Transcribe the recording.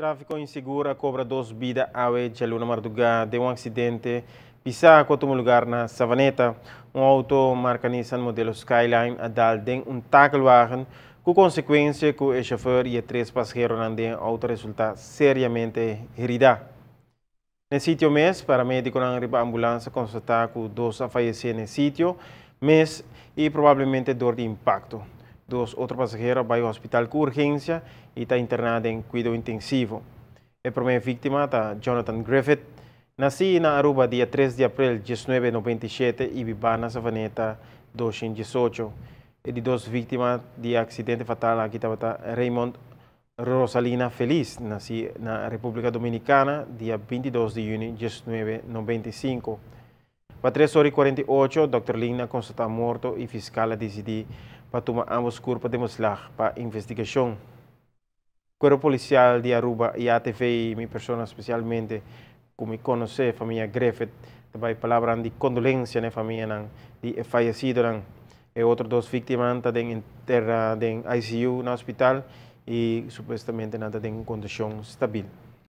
Tráfico inseguro cobra duas vidas a oeste luna madrugada de um acidente pisar com lugar na Savaneta. Um auto marca Nissan modelo Skyline a Dalden um tackle-wagen, com consequência que o chofer e três passageiros andem auto resultar seriamente herida. No sítio mês, paramédico na ambulância constatou que dois faleceram no sítio mês e provavelmente dor de impacto. dos otros pasajeros van al hospital de urgencia y está internada en cuidado intensivo. La primera víctima, está Jonathan Griffith, nació en Aruba día 3 de abril de 1997 y vivía en Savaneta 2018. E de dos víctimas de accidente fatal aquí Raymond Rosalina Feliz, en la República Dominicana día 22 de junio de 1995. Para 3 horas y 48, Dr. Lina constata y y fiscal decidió para tomar ambos corpos de mostrar para investigação. Corpo policial de Aruba e a TV, minha pessoa especialmente, como conhece a família Griffith, também palavras de condolência na né, família, de falecido, e outras duas vítimas também em terra, de ICU, no hospital, e supostamente nada tem condição estável.